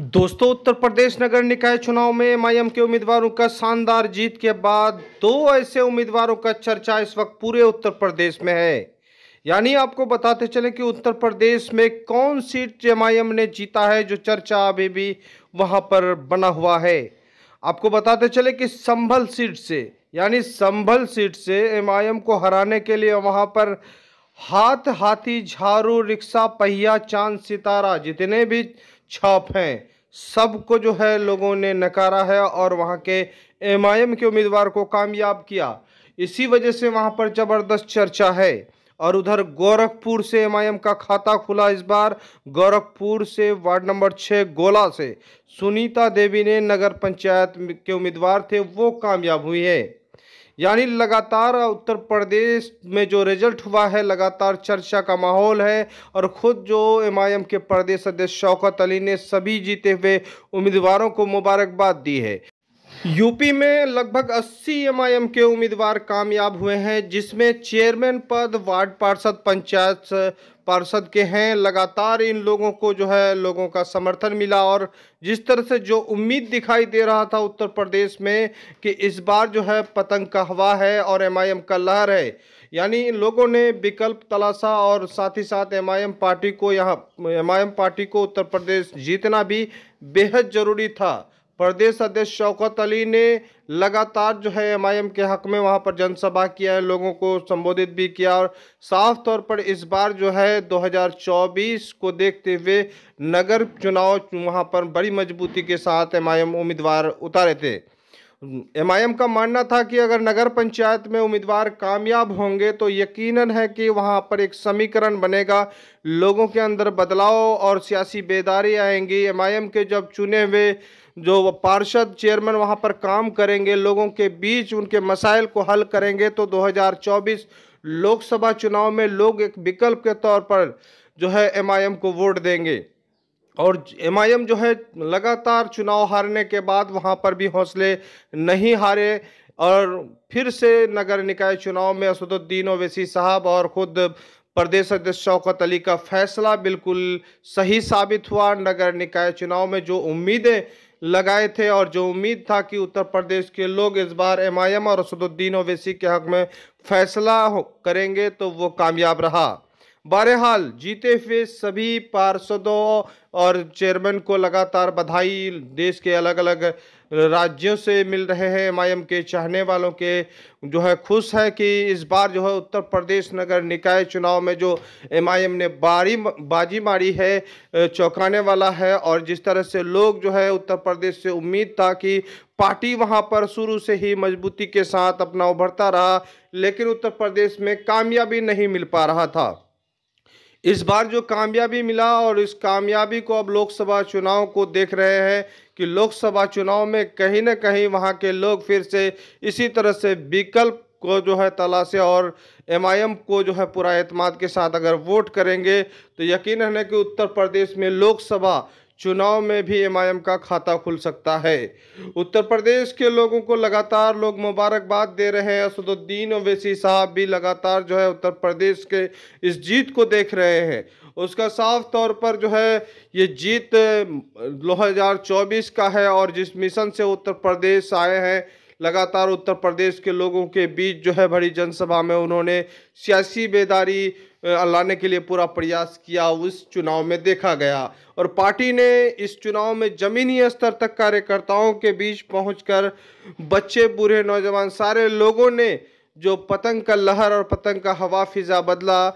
दोस्तों उत्तर प्रदेश नगर निकाय चुनाव में एमआईएम के उम्मीदवारों का शानदार जीत के बाद दो ऐसे उम्मीदवारों का चर्चा इस वक्त पूरे उत्तर प्रदेश में है यानी आपको बताते चले कि उत्तर प्रदेश में कौन सीट एमआईएम ने जीता है जो चर्चा अभी भी वहां पर बना हुआ है आपको बताते चले कि संभल सीट से यानी संभल सीट से एम को हराने के लिए वहां पर हाथ हाथी झाड़ू रिक्शा पहिया चांद सितारा जितने भी छाप हैं सबको जो है लोगों ने नकारा है और वहाँ के एम के उम्मीदवार को कामयाब किया इसी वजह से वहाँ पर ज़बरदस्त चर्चा है और उधर गोरखपुर से एम का खाता खुला इस बार गोरखपुर से वार्ड नंबर छः गोला से सुनीता देवी ने नगर पंचायत के उम्मीदवार थे वो कामयाब हुई है यानी लगातार उत्तर प्रदेश में जो रिजल्ट हुआ है लगातार चर्चा का माहौल है और ख़ुद जो एम के प्रदेश अध्यक्ष शौकत अली ने सभी जीते हुए उम्मीदवारों को मुबारकबाद दी है यूपी में लगभग 80 एमआईएम के उम्मीदवार कामयाब हुए हैं जिसमें चेयरमैन पद वार्ड पार्षद पंचायत पार्षद के हैं लगातार इन लोगों को जो है लोगों का समर्थन मिला और जिस तरह से जो उम्मीद दिखाई दे रहा था उत्तर प्रदेश में कि इस बार जो है पतंग का हवा है और एमआईएम का लहर है यानी लोगों ने विकल्प तलाशा और साथ ही साथ एमआईएम पार्टी को यहाँ एमआईएम पार्टी को उत्तर प्रदेश जीतना भी बेहद ज़रूरी था प्रदेश अध्यक्ष शौकत अली ने लगातार जो है एमआईएम के हक में वहां पर जनसभा किया है लोगों को संबोधित भी किया और साफ तौर पर इस बार जो है 2024 को देखते हुए नगर चुनाव वहां पर बड़ी मजबूती के साथ एमआईएम उम्मीदवार उतारे थे एमआईएम का मानना था कि अगर नगर पंचायत में उम्मीदवार कामयाब होंगे तो यकीनन है कि वहां पर एक समीकरण बनेगा लोगों के अंदर बदलाव और सियासी बेदारी आएंगी एमआईएम के जब चुने हुए जो पार्षद चेयरमैन वहां पर काम करेंगे लोगों के बीच उनके मसाइल को हल करेंगे तो 2024 लोकसभा चुनाव में लोग एक विकल्प के तौर पर जो है एमआईएम को वोट देंगे और एमआईएम जो है लगातार चुनाव हारने के बाद वहां पर भी हौसले नहीं हारे और फिर से नगर निकाय चुनाव में असदुद्दीन ओवैसी साहब और ख़ुद प्रदेश अध्यक्ष शौकत अली का फैसला बिल्कुल सही साबित हुआ नगर निकाय चुनाव में जो उम्मीदें लगाए थे और जो उम्मीद था कि उत्तर प्रदेश के लोग इस बार एमआईएम और असदुद्दीन ओवैसी के हक में फैसला करेंगे तो वो कामयाब रहा बहरहाल जीते हुए सभी पार्षदों और चेयरमैन को लगातार बधाई देश के अलग अलग राज्यों से मिल रहे हैं एम के चाहने वालों के जो है खुश है कि इस बार जो है उत्तर प्रदेश नगर निकाय चुनाव में जो एम ने बारी बाजी मारी है चौंकाने वाला है और जिस तरह से लोग जो है उत्तर प्रदेश से उम्मीद था कि पार्टी वहां पर शुरू से ही मजबूती के साथ अपना उभरता रहा लेकिन उत्तर प्रदेश में कामयाबी नहीं मिल पा रहा था इस बार जो कामयाबी मिला और इस कामयाबी को अब लोकसभा चुनाव को देख रहे हैं कि लोकसभा चुनाव में कहीं ना कहीं वहाँ के लोग फिर से इसी तरह से विकल्प को जो है तलाशे और एमआईएम को जो है पूरा अतमाद के साथ अगर वोट करेंगे तो यकीन है कि उत्तर प्रदेश में लोकसभा चुनाव में भी एमआईएम का खाता खुल सकता है उत्तर प्रदेश के लोगों को लगातार लोग मुबारकबाद दे रहे हैं असदुद्दीन ओवैसी साहब भी लगातार जो है उत्तर प्रदेश के इस जीत को देख रहे हैं उसका साफ तौर पर जो है ये जीत 2024 का है और जिस मिशन से उत्तर प्रदेश आए हैं लगातार उत्तर प्रदेश के लोगों के बीच जो है बड़ी जनसभा में उन्होंने सियासी बेदारी लाने के लिए पूरा प्रयास किया उस चुनाव में देखा गया और पार्टी ने इस चुनाव में ज़मीनी स्तर तक कार्यकर्ताओं के बीच पहुंचकर बच्चे बूढ़े नौजवान सारे लोगों ने जो पतंग का लहर और पतंग का हवा फिज़ा बदला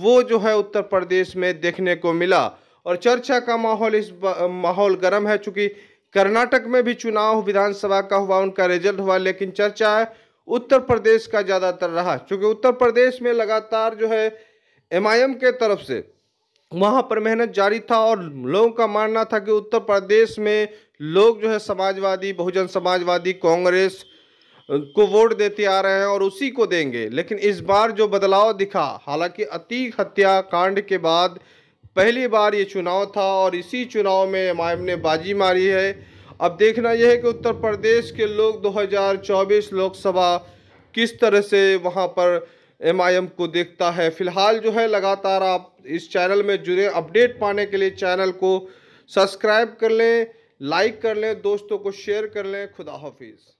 वो जो है उत्तर प्रदेश में देखने को मिला और चर्चा का माहौल इस माहौल गर्म है चूँकि कर्नाटक में भी चुनाव विधानसभा का हुआ उनका रिजल्ट हुआ लेकिन चर्चा उत्तर प्रदेश का ज़्यादातर रहा चूँकि उत्तर प्रदेश में लगातार जो है एमआईएम के तरफ से वहाँ पर मेहनत जारी था और लोगों का मानना था कि उत्तर प्रदेश में लोग जो है समाजवादी बहुजन समाजवादी कांग्रेस को वोट देते आ रहे हैं और उसी को देंगे लेकिन इस बार जो बदलाव दिखा हालांकि अतीक हत्याकांड के बाद पहली बार ये चुनाव था और इसी चुनाव में एम ने बाजी मारी है अब देखना यह है कि उत्तर प्रदेश के लोग 2024 लोकसभा किस तरह से वहाँ पर एमआईएम को देखता है फिलहाल जो है लगातार आप इस चैनल में जुड़े अपडेट पाने के लिए चैनल को सब्सक्राइब कर लें लाइक कर लें दोस्तों को शेयर कर लें खुदा हाफिज़